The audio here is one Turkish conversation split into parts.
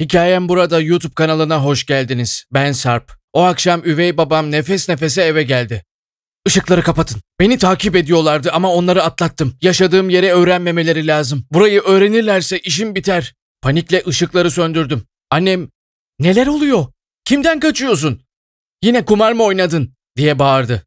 Hikayem burada YouTube kanalına hoş geldiniz. Ben Sarp. O akşam üvey babam nefes nefese eve geldi. Işıkları kapatın. Beni takip ediyorlardı ama onları atlattım. Yaşadığım yere öğrenmemeleri lazım. Burayı öğrenirlerse işim biter. Panikle ışıkları söndürdüm. Annem, neler oluyor? Kimden kaçıyorsun? Yine kumar mı oynadın? diye bağırdı.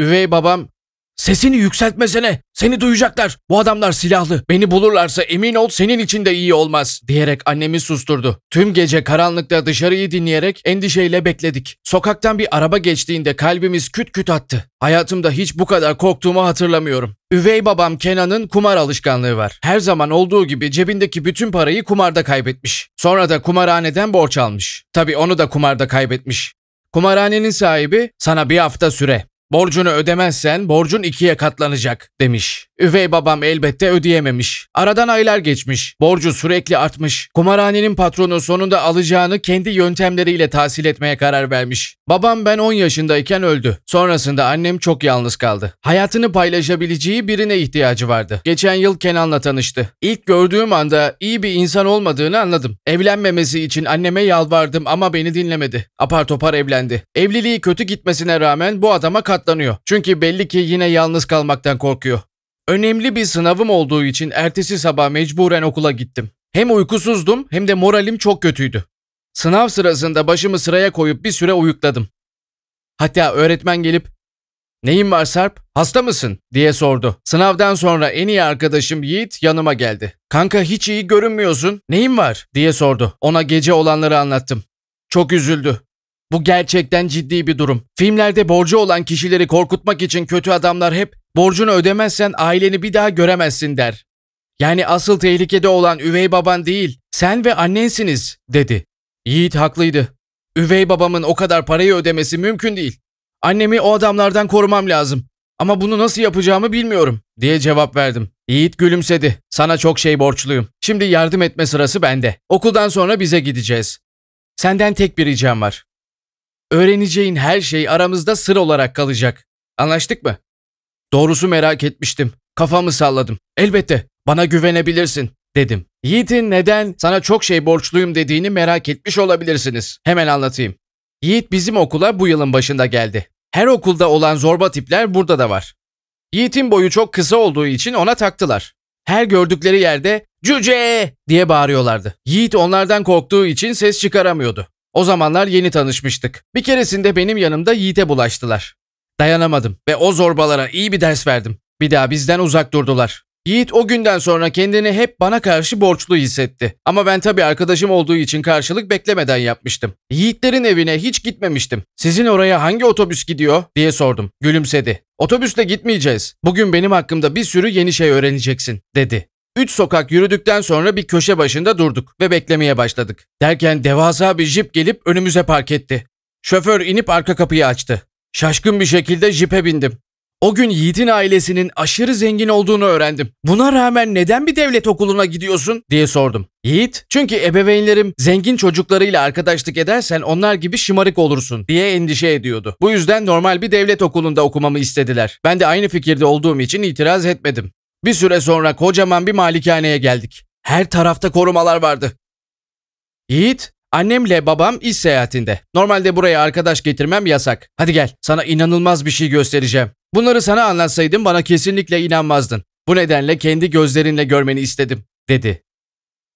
Üvey babam, Sesini yükseltmesene. Seni duyacaklar. Bu adamlar silahlı. Beni bulurlarsa emin ol senin için de iyi olmaz." diyerek annemi susturdu. Tüm gece karanlıkta dışarıyı dinleyerek endişeyle bekledik. Sokaktan bir araba geçtiğinde kalbimiz küt küt attı. Hayatımda hiç bu kadar korktuğumu hatırlamıyorum. Üvey babam Kenan'ın kumar alışkanlığı var. Her zaman olduğu gibi cebindeki bütün parayı kumarda kaybetmiş. Sonra da kumarhaneden borç almış. Tabii onu da kumarda kaybetmiş. Kumarhanenin sahibi sana bir hafta süre. Borcunu ödemezsen borcun ikiye katlanacak demiş. Üvey babam elbette ödeyememiş. Aradan aylar geçmiş. Borcu sürekli artmış. Kumarhanenin patronu sonunda alacağını kendi yöntemleriyle tahsil etmeye karar vermiş. Babam ben 10 yaşındayken öldü. Sonrasında annem çok yalnız kaldı. Hayatını paylaşabileceği birine ihtiyacı vardı. Geçen yıl Kenan'la tanıştı. İlk gördüğüm anda iyi bir insan olmadığını anladım. Evlenmemesi için anneme yalvardım ama beni dinlemedi. Apar topar evlendi. Evliliği kötü gitmesine rağmen bu adama karar katlanıyor. Çünkü belli ki yine yalnız kalmaktan korkuyor. Önemli bir sınavım olduğu için ertesi sabah mecburen okula gittim. Hem uykusuzdum hem de moralim çok kötüydü. Sınav sırasında başımı sıraya koyup bir süre uyukladım. Hatta öğretmen gelip "Neyin var Sarp? Hasta mısın?" diye sordu. Sınavdan sonra en iyi arkadaşım Yiğit yanıma geldi. "Kanka hiç iyi görünmüyorsun. Neyin var?" diye sordu. Ona gece olanları anlattım. Çok üzüldü. Bu gerçekten ciddi bir durum. Filmlerde borcu olan kişileri korkutmak için kötü adamlar hep borcunu ödemezsen aileni bir daha göremezsin der. Yani asıl tehlikede olan üvey baban değil, sen ve annensiniz dedi. Yiğit haklıydı. Üvey babamın o kadar parayı ödemesi mümkün değil. Annemi o adamlardan korumam lazım. Ama bunu nasıl yapacağımı bilmiyorum diye cevap verdim. Yiğit gülümsedi. Sana çok şey borçluyum. Şimdi yardım etme sırası bende. Okuldan sonra bize gideceğiz. Senden tek bir ricam var. Öğreneceğin her şey aramızda sır olarak kalacak. Anlaştık mı? Doğrusu merak etmiştim. Kafamı salladım. Elbette bana güvenebilirsin dedim. Yiğit'in neden sana çok şey borçluyum dediğini merak etmiş olabilirsiniz. Hemen anlatayım. Yiğit bizim okula bu yılın başında geldi. Her okulda olan zorba tipler burada da var. Yiğit'in boyu çok kısa olduğu için ona taktılar. Her gördükleri yerde cüce diye bağırıyorlardı. Yiğit onlardan korktuğu için ses çıkaramıyordu. O zamanlar yeni tanışmıştık. Bir keresinde benim yanımda Yiğit'e bulaştılar. Dayanamadım ve o zorbalara iyi bir ders verdim. Bir daha bizden uzak durdular. Yiğit o günden sonra kendini hep bana karşı borçlu hissetti. Ama ben tabii arkadaşım olduğu için karşılık beklemeden yapmıştım. Yiğitlerin evine hiç gitmemiştim. Sizin oraya hangi otobüs gidiyor diye sordum. Gülümsedi. Otobüsle gitmeyeceğiz. Bugün benim hakkımda bir sürü yeni şey öğreneceksin dedi. Üç sokak yürüdükten sonra bir köşe başında durduk ve beklemeye başladık. Derken devasa bir jip gelip önümüze park etti. Şoför inip arka kapıyı açtı. Şaşkın bir şekilde jipe bindim. O gün Yiğit'in ailesinin aşırı zengin olduğunu öğrendim. Buna rağmen neden bir devlet okuluna gidiyorsun diye sordum. Yiğit, çünkü ebeveynlerim zengin çocuklarıyla arkadaşlık edersen onlar gibi şımarık olursun diye endişe ediyordu. Bu yüzden normal bir devlet okulunda okumamı istediler. Ben de aynı fikirde olduğum için itiraz etmedim. Bir süre sonra kocaman bir malikaneye geldik. Her tarafta korumalar vardı. Yiğit, annemle babam iş seyahatinde. Normalde buraya arkadaş getirmem yasak. Hadi gel, sana inanılmaz bir şey göstereceğim. Bunları sana anlatsaydım bana kesinlikle inanmazdın. Bu nedenle kendi gözlerinle görmeni istedim, dedi.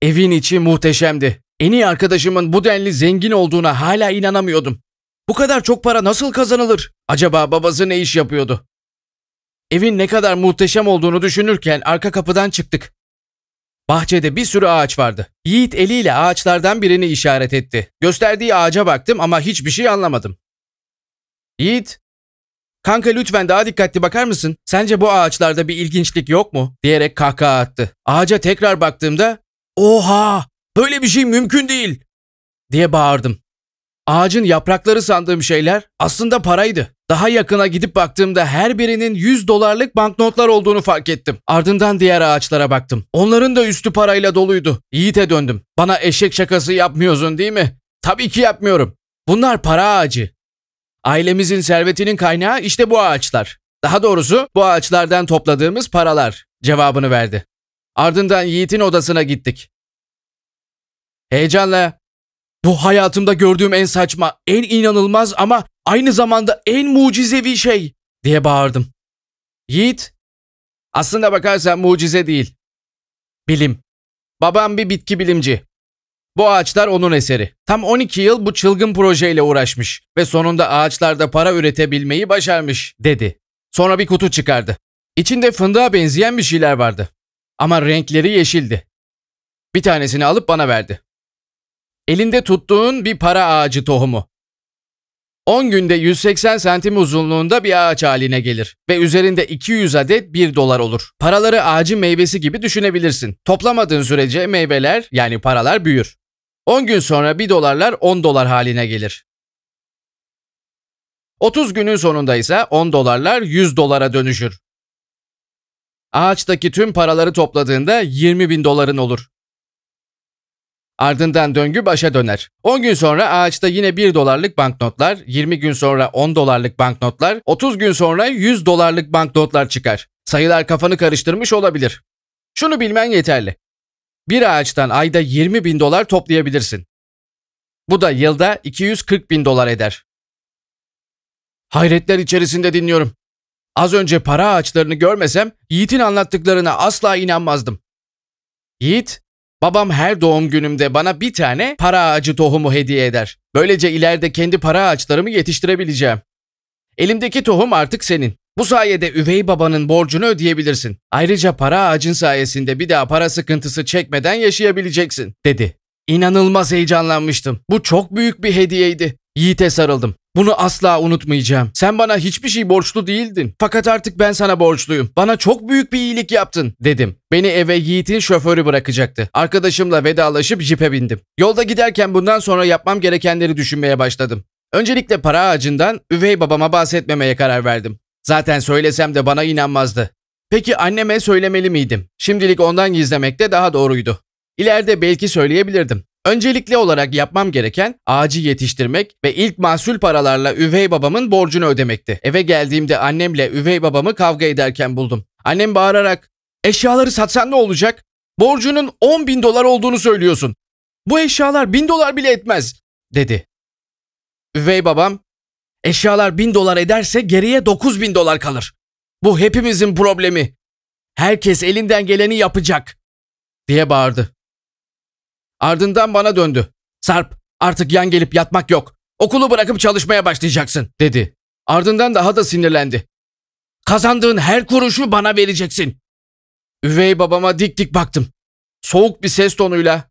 Evin içi muhteşemdi. En iyi arkadaşımın bu denli zengin olduğuna hala inanamıyordum. Bu kadar çok para nasıl kazanılır? Acaba babası ne iş yapıyordu? Evin ne kadar muhteşem olduğunu düşünürken arka kapıdan çıktık. Bahçede bir sürü ağaç vardı. Yiğit eliyle ağaçlardan birini işaret etti. Gösterdiği ağaca baktım ama hiçbir şey anlamadım. Yiğit, kanka lütfen daha dikkatli bakar mısın? Sence bu ağaçlarda bir ilginçlik yok mu? diyerek kahkaha attı. Ağaca tekrar baktığımda, oha böyle bir şey mümkün değil diye bağırdım ağacın yaprakları sandığım şeyler aslında paraydı. Daha yakına gidip baktığımda her birinin 100 dolarlık banknotlar olduğunu fark ettim. Ardından diğer ağaçlara baktım. Onların da üstü parayla doluydu. Yiğit'e döndüm. Bana eşek şakası yapmıyorsun değil mi? Tabii ki yapmıyorum. Bunlar para ağacı. Ailemizin servetinin kaynağı işte bu ağaçlar. Daha doğrusu bu ağaçlardan topladığımız paralar cevabını verdi. Ardından Yiğit'in odasına gittik. Heyecanla bu hayatımda gördüğüm en saçma, en inanılmaz ama aynı zamanda en mucizevi şey diye bağırdım. Yiğit, aslında bakarsan mucize değil. Bilim. Babam bir bitki bilimci. Bu ağaçlar onun eseri. Tam 12 yıl bu çılgın projeyle uğraşmış ve sonunda ağaçlarda para üretebilmeyi başarmış dedi. Sonra bir kutu çıkardı. İçinde fındığa benzeyen bir şeyler vardı. Ama renkleri yeşildi. Bir tanesini alıp bana verdi. Elinde tuttuğun bir para ağacı tohumu. 10 günde 180 santim uzunluğunda bir ağaç haline gelir ve üzerinde 200 adet 1 dolar olur. Paraları ağacın meyvesi gibi düşünebilirsin. Toplamadığın sürece meyveler yani paralar büyür. 10 gün sonra 1 dolarlar 10 dolar haline gelir. 30 günün sonunda ise 10 dolarlar 100 dolara dönüşür. Ağaçtaki tüm paraları topladığında 20 bin doların olur. Ardından döngü başa döner. 10 gün sonra ağaçta yine 1 dolarlık banknotlar, 20 gün sonra 10 dolarlık banknotlar, 30 gün sonra 100 dolarlık banknotlar çıkar. Sayılar kafanı karıştırmış olabilir. Şunu bilmen yeterli. Bir ağaçtan ayda 20 bin dolar toplayabilirsin. Bu da yılda 240 bin dolar eder. Hayretler içerisinde dinliyorum. Az önce para ağaçlarını görmesem Yiğit'in anlattıklarına asla inanmazdım. Yiğit Babam her doğum günümde bana bir tane para ağacı tohumu hediye eder. Böylece ileride kendi para ağaçlarımı yetiştirebileceğim. Elimdeki tohum artık senin. Bu sayede üvey babanın borcunu ödeyebilirsin. Ayrıca para ağacın sayesinde bir daha para sıkıntısı çekmeden yaşayabileceksin, dedi. İnanılmaz heyecanlanmıştım. Bu çok büyük bir hediyeydi. Yiğit'e sarıldım. Bunu asla unutmayacağım. Sen bana hiçbir şey borçlu değildin. Fakat artık ben sana borçluyum. Bana çok büyük bir iyilik yaptın dedim. Beni eve Yiğit'in şoförü bırakacaktı. Arkadaşımla vedalaşıp jipe bindim. Yolda giderken bundan sonra yapmam gerekenleri düşünmeye başladım. Öncelikle para ağacından üvey babama bahsetmemeye karar verdim. Zaten söylesem de bana inanmazdı. Peki anneme söylemeli miydim? Şimdilik ondan gizlemek de daha doğruydu. İleride belki söyleyebilirdim. Öncelikli olarak yapmam gereken ağacı yetiştirmek ve ilk mahsul paralarla üvey babamın borcunu ödemekti. Eve geldiğimde annemle üvey babamı kavga ederken buldum. Annem bağırarak eşyaları satsan ne olacak? Borcunun 10 bin dolar olduğunu söylüyorsun. Bu eşyalar bin dolar bile etmez dedi. Üvey babam eşyalar bin dolar ederse geriye 9 bin dolar kalır. Bu hepimizin problemi. Herkes elinden geleni yapacak diye bağırdı. Ardından bana döndü. Sarp artık yan gelip yatmak yok. Okulu bırakıp çalışmaya başlayacaksın dedi. Ardından daha da sinirlendi. Kazandığın her kuruşu bana vereceksin. Üvey babama dik dik baktım. Soğuk bir ses tonuyla.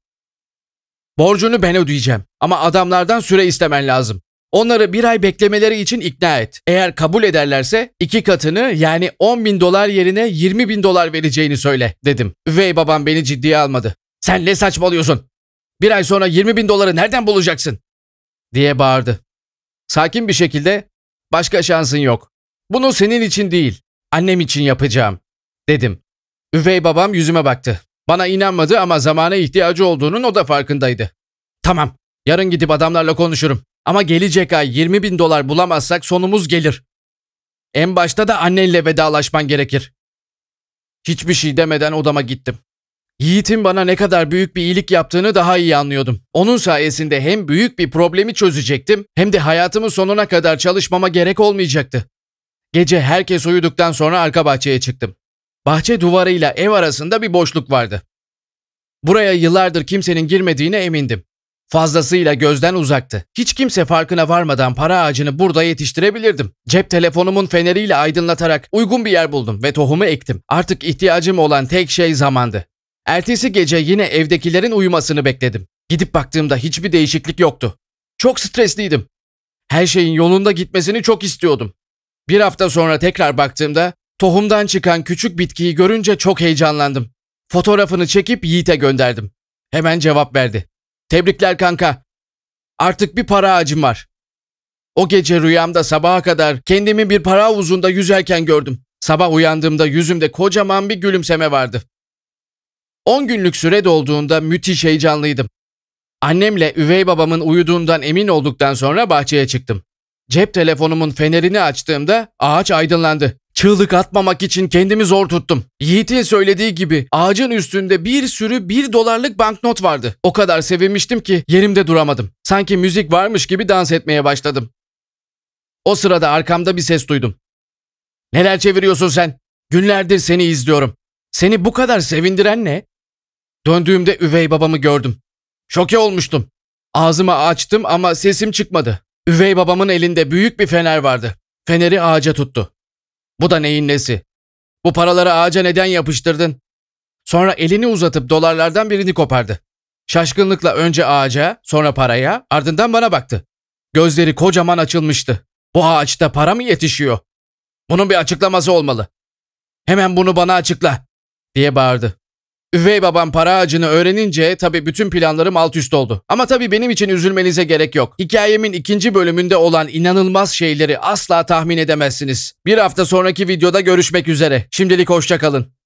Borcunu ben ödeyeceğim ama adamlardan süre istemen lazım. Onları bir ay beklemeleri için ikna et. Eğer kabul ederlerse iki katını yani 10 bin dolar yerine 20 bin dolar vereceğini söyle dedim. Üvey babam beni ciddiye almadı. Sen ne saçmalıyorsun? Bir ay sonra 20 bin doları nereden bulacaksın? diye bağırdı. Sakin bir şekilde başka şansın yok. Bunu senin için değil, annem için yapacağım dedim. Üvey babam yüzüme baktı. Bana inanmadı ama zamana ihtiyacı olduğunun o da farkındaydı. Tamam, yarın gidip adamlarla konuşurum. Ama gelecek ay 20 bin dolar bulamazsak sonumuz gelir. En başta da annenle vedalaşman gerekir. Hiçbir şey demeden odama gittim. Yiğit'in bana ne kadar büyük bir iyilik yaptığını daha iyi anlıyordum. Onun sayesinde hem büyük bir problemi çözecektim hem de hayatımın sonuna kadar çalışmama gerek olmayacaktı. Gece herkes uyuduktan sonra arka bahçeye çıktım. Bahçe duvarıyla ev arasında bir boşluk vardı. Buraya yıllardır kimsenin girmediğine emindim. Fazlasıyla gözden uzaktı. Hiç kimse farkına varmadan para ağacını burada yetiştirebilirdim. Cep telefonumun feneriyle aydınlatarak uygun bir yer buldum ve tohumu ektim. Artık ihtiyacım olan tek şey zamandı. Ertesi gece yine evdekilerin uyumasını bekledim. Gidip baktığımda hiçbir değişiklik yoktu. Çok stresliydim. Her şeyin yolunda gitmesini çok istiyordum. Bir hafta sonra tekrar baktığımda tohumdan çıkan küçük bitkiyi görünce çok heyecanlandım. Fotoğrafını çekip Yiğit'e gönderdim. Hemen cevap verdi. Tebrikler kanka. Artık bir para ağacım var. O gece rüyamda sabaha kadar kendimi bir para havuzunda yüzerken gördüm. Sabah uyandığımda yüzümde kocaman bir gülümseme vardı. 10 günlük süre dolduğunda müthiş heyecanlıydım. Annemle üvey babamın uyuduğundan emin olduktan sonra bahçeye çıktım. Cep telefonumun fenerini açtığımda ağaç aydınlandı. Çığlık atmamak için kendimi zor tuttum. Yiğit'in söylediği gibi ağacın üstünde bir sürü bir dolarlık banknot vardı. O kadar sevinmiştim ki yerimde duramadım. Sanki müzik varmış gibi dans etmeye başladım. O sırada arkamda bir ses duydum. Neler çeviriyorsun sen? Günlerdir seni izliyorum. Seni bu kadar sevindiren ne? Döndüğümde üvey babamı gördüm. Şoke olmuştum. Ağzımı açtım ama sesim çıkmadı. Üvey babamın elinde büyük bir fener vardı. Feneri ağaca tuttu. Bu da neyin nesi? Bu paraları ağaca neden yapıştırdın? Sonra elini uzatıp dolarlardan birini kopardı. Şaşkınlıkla önce ağaca, sonra paraya, ardından bana baktı. Gözleri kocaman açılmıştı. Bu ağaçta para mı yetişiyor? Bunun bir açıklaması olmalı. Hemen bunu bana açıkla, diye bağırdı. Üvey babam para ağacını öğrenince tabii bütün planlarım alt üst oldu. Ama tabii benim için üzülmenize gerek yok. Hikayemin ikinci bölümünde olan inanılmaz şeyleri asla tahmin edemezsiniz. Bir hafta sonraki videoda görüşmek üzere. Şimdilik hoşçakalın.